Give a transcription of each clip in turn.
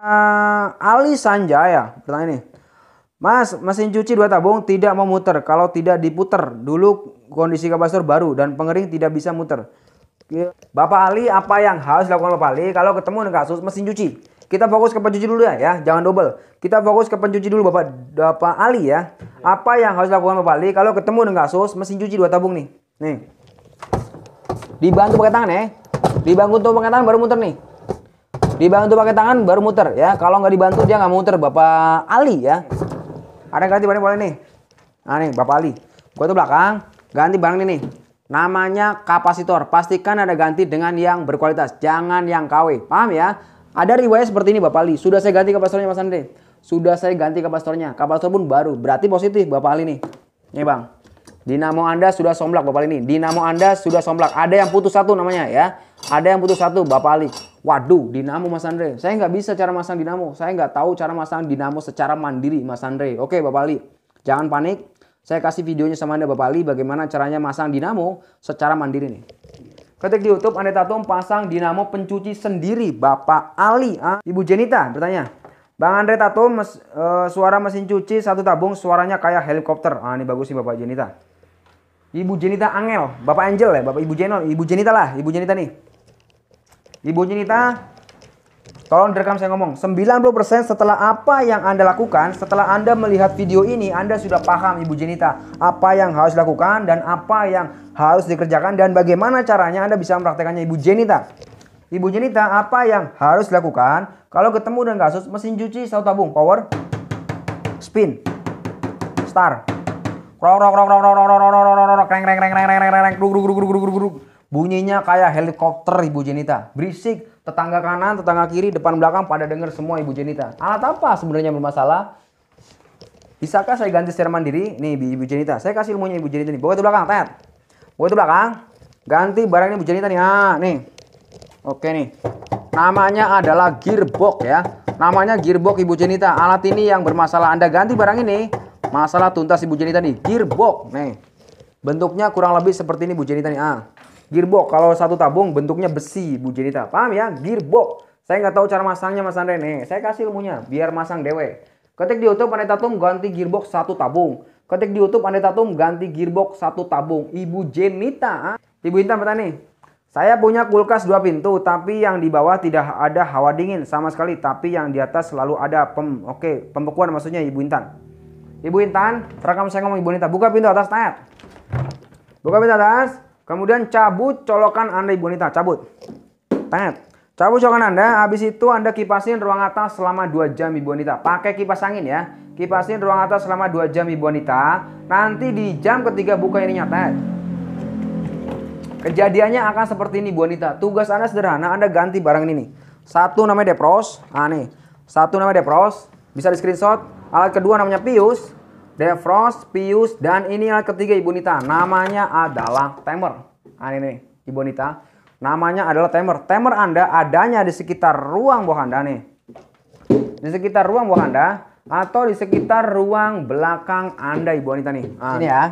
Uh, Ali Sanjaya bertanya ini, Mas, mesin cuci dua tabung tidak memutar kalau tidak diputer. Dulu kondisi kapasitor baru dan pengering tidak bisa muter. Ya. Bapak Ali, apa yang harus dilakukan Bapak Ali kalau ketemu dengan kasus mesin cuci? Kita fokus ke pencuci dulu ya, ya, jangan double. Kita fokus ke pencuci dulu Bapak Bapak Ali ya. Apa yang harus dilakukan Bapak Ali kalau ketemu dengan kasus mesin cuci dua tabung nih? Nih. Dibantu pakai tangan ya. Dibantu pakai tangan baru muter nih. Dibantu pakai tangan baru muter ya. Kalau nggak dibantu dia nggak muter Bapak Ali ya. Ada yang ganti barang boleh nih. Nah nih Bapak Ali. Gue tuh belakang ganti barang ini nih. Namanya kapasitor. Pastikan ada ganti dengan yang berkualitas. Jangan yang KW. Paham ya? Ada riwayat seperti ini Bapak Ali. Sudah saya ganti kapasitornya Mas Andre. Sudah saya ganti kapasitornya. Kapasitor pun baru. Berarti positif Bapak Ali nih. Nih Bang. Dinamo Anda sudah somblak Bapak Ali nih. Dinamo Anda sudah somblak. Ada yang putus satu namanya ya. Ada yang putus satu Bapak Ali. Waduh, dinamo Mas Andre. Saya nggak bisa cara masang dinamo. Saya nggak tahu cara masang dinamo secara mandiri, Mas Andre. Oke, Bapak Ali. Jangan panik. Saya kasih videonya sama Anda, Bapak Ali, bagaimana caranya masang dinamo secara mandiri nih. Ketik di YouTube, Anda Tatum pasang dinamo pencuci sendiri, Bapak Ali. Ah. Ibu Jenita bertanya, Bang Andre Tatum, mes, e, suara mesin cuci satu tabung, suaranya kayak helikopter. Ah, ini bagus sih Bapak Jenita. Ibu Jenita Angel, Bapak Angel ya, Bapak Ibu Jenol, Ibu Jenita lah, Ibu Jenita nih. Ibu Jenita, tolong direkam saya ngomong. 90% setelah apa yang Anda lakukan, setelah Anda melihat video ini, Anda sudah paham Ibu Jenita apa yang harus dilakukan dan apa yang harus dikerjakan dan bagaimana caranya Anda bisa mempraktekannya Ibu Jenita. Ibu Jenita, apa yang harus dilakukan kalau ketemu dengan kasus mesin cuci satu tabung power spin start, krok krok krok krok krok krok krok krok krok krok krok krok krok krok krok krok Bunyinya kayak helikopter Ibu Jenita. Berisik, tetangga kanan, tetangga kiri, depan belakang pada dengar semua Ibu Jenita. Alat apa sebenarnya bermasalah? Bisakah saya ganti secara mandiri? Nih Ibu Jenita, saya kasih ilmunya Ibu Jenita nih. Bawa itu belakang, tet. Bawa itu belakang. Ganti barangnya Ibu Jenita nih. Ah, nih. Oke nih. Namanya adalah gearbox ya. Namanya gearbox Ibu Jenita. Alat ini yang bermasalah. Anda ganti barang ini, masalah tuntas Ibu Jenita nih. Gearbox nih. Bentuknya kurang lebih seperti ini ibu Jenita nih. Ah. Gearbox. Kalau satu tabung bentuknya besi, Bu Jenita. Paham ya? Gearbox. Saya nggak tahu cara masangnya Mas Andre. Nih, saya kasih ilmunya biar masang dewe. Ketik di YouTube Tum ganti gearbox satu tabung. Ketik di YouTube Tum ganti gearbox satu tabung. Ibu Jenita. Ah. Ibu Intan petani. Saya punya kulkas dua pintu, tapi yang di bawah tidak ada hawa dingin sama sekali. Tapi yang di atas selalu ada pem, oke pembekuan maksudnya Ibu Intan. Ibu Intan, rekam saya ngomong Ibu Intan. Buka pintu atas, tayat. Buka pintu atas. Kemudian cabut colokan Anda Ibu Nita, cabut. Tet. Cabut colokan Anda, habis itu Anda kipasin ruang atas selama 2 jam Ibu Nita. Pakai kipas angin ya. Kipasin ruang atas selama 2 jam Ibu Nita. Nanti di jam ketiga buka ini tet. Kejadiannya akan seperti ini Bu Nita. Tugas Anda sederhana, Anda ganti barang ini Satu namanya Depros. Ah nih. Satu namanya Depros, bisa di screenshot. Alat kedua namanya Pius, defrost, pius, dan ini yang ketiga Ibu Nita. Namanya adalah timer. Nah, ini nih, Ibu Nita. Namanya adalah timer. Timer Anda adanya di sekitar ruang buah Anda nih. Di sekitar ruang buah Anda atau di sekitar ruang belakang Anda Ibu Nita nih. Nah, Sini ya.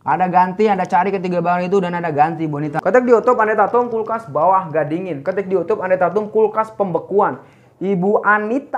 Ada ganti, Anda cari ketiga bahan itu dan ada ganti Ibu Nita. Ketik di YouTube Anda tatung kulkas bawah gak dingin. Ketik di YouTube Anda tatung kulkas pembekuan. Ibu Anita